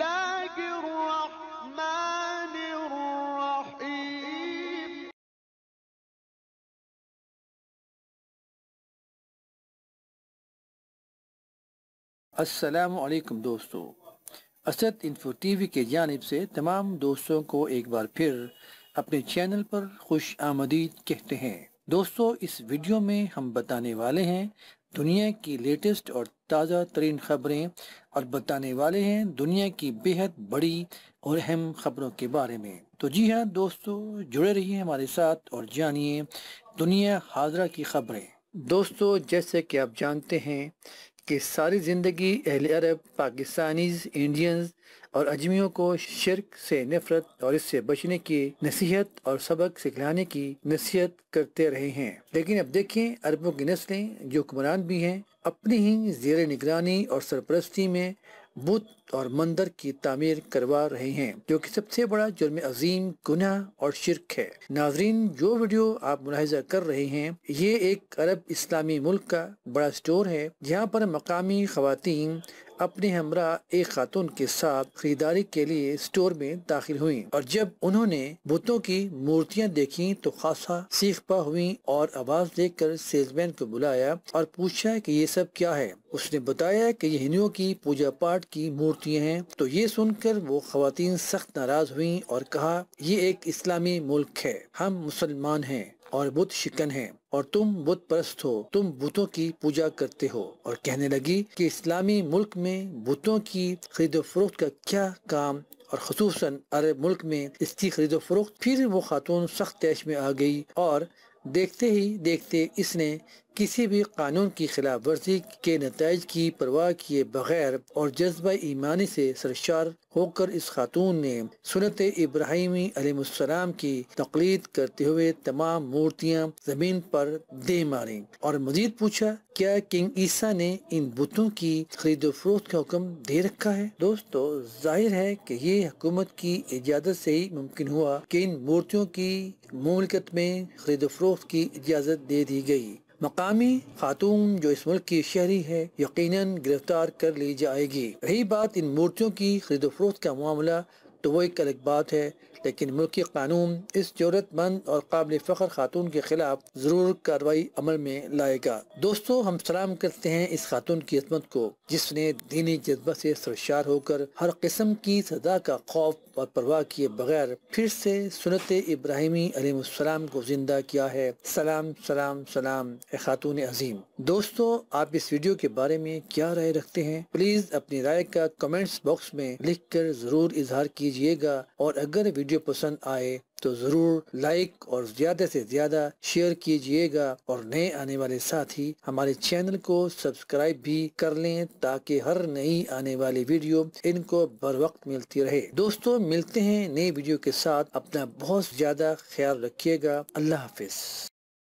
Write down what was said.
असलकम दोस्तों Asad info we के जानब से तमाम दोस्तों को एक बार फिर अपने चैनल पर खुश आमदीद कहते हैं दोस्तों इस वीडियो में हम बताने वाले हैं दुनिया की लेटेस्ट और ताज़ा तरीन खबरें और बताने वाले हैं दुनिया की बेहद बड़ी और अहम खबरों के बारे में तो जी हाँ दोस्तों जुड़े रहिए हमारे साथ और जानिए दुनिया हाजरा की खबरें दोस्तों जैसे कि आप जानते हैं कि सारी ज़िंदगी अहल अरब पाकिस्तानीज इंडियंस और अजमियों को शिरक से नफरत और इससे बचने की नसीहत और सबक सिखलाने की नसीहत करते रहे हैं लेकिन अब देखें अरबों की नस्लें जो हुक्मरान भी हैं अपनी ही जेर निगरानी और सरपरस्ती में बुत और मंदिर की तामीर करवा रहे हैं जो कि सबसे बड़ा जुर्म अजीम गुना और शिरक है नाजरीन जो वीडियो आप मुलाहजा कर रहे हैं ये एक अरब इस्लामी मुल्क का बड़ा स्टोर है जहाँ पर मकामी खातन अपने हमरा एक खातून के साथ खरीदारी के लिए स्टोर में दाखिल हुई और जब उन्होंने बुतों की मूर्तियाँ देखी तो खासा सीख पा हुई और आवाज़ देकर सेल्समैन को बुलाया और पूछा कि ये सब क्या है उसने बताया कि ये हिंदुओं की पूजा पाठ की मूर्तियां हैं तो ये सुनकर वो खातन सख्त नाराज हुई और कहा ये एक इस्लामी मुल्क है हम मुसलमान है और बुद्ध शिकन है और तुम बुत परस्त हो तुम बुतों की पूजा करते हो और कहने लगी कि इस्लामी मुल्क में बुतों की खरीदो फरोख्त का क्या काम और खसूस अरब मुल्क में इसकी खरीदो फरोख्त फिर वो खातून सख्त तैश में आ गई और देखते ही देखते इसने किसी भी कानून की खिलाफ वर्जी के नतज की परवाह किए बगैर और जज्बा ईमानी से सरशार होकर इस खातून ने सुनत इब्राहिमी की तकलीद करते हुए तमाम मूर्तियाँ जमीन पर दे मारी और मजीद पूछा क्या किंग ईसा ने इन बुतों की खरीदो फरोख्त का हुक्म दे रखा है दोस्तों जाहिर है कि ये हुकूमत की इजाज़त से ही मुमकिन हुआ कि इन मूर्तियों की मूलकत में खरीदो फरोख्त की इजाज़त दे दी गई मकामी खातून जो इस मुल्क की शहरी है यकीनन गिरफ्तार कर ली जाएगी रही बात इन मूर्तियों की खरीदो फरोख्त का मामला तो वो एक अलग बात है लेकिन मुल्की कानून इस ज़रूरतमंद और काबिल फ़ख्र खातून के ख़िलाफ़ ज़रूर कार्रवाई अमल में लाएगा दोस्तों हम सलाम करते हैं इस खातून की खिदमत को जिसने दीनी जज्बा से सरशार होकर हर किस्म की सजा का खौफ और परवाह किए बगैर फिर से सुनत इब्राहिमी अलैहिस्सलाम को जिंदा किया है सलाम सलाम सलाम खातून अजीम दोस्तों आप इस वीडियो के बारे में क्या राय रखते हैं प्लीज़ अपनी राय का कमेंट्स बॉक्स में लिख कर ज़रूर इजहार किया कीजिएगा और अगर वीडियो पसंद आए तो ज़रूर लाइक और ज़्यादा से ज़्यादा शेयर कीजिएगा और नए आने वाले साथी हमारे चैनल को सब्सक्राइब भी कर लें ताकि हर नई आने वाली वीडियो इनको बर वक्त मिलती रहे दोस्तों मिलते हैं नई वीडियो के साथ अपना बहुत ज़्यादा ख्याल रखिएगा अल्लाह हाफिज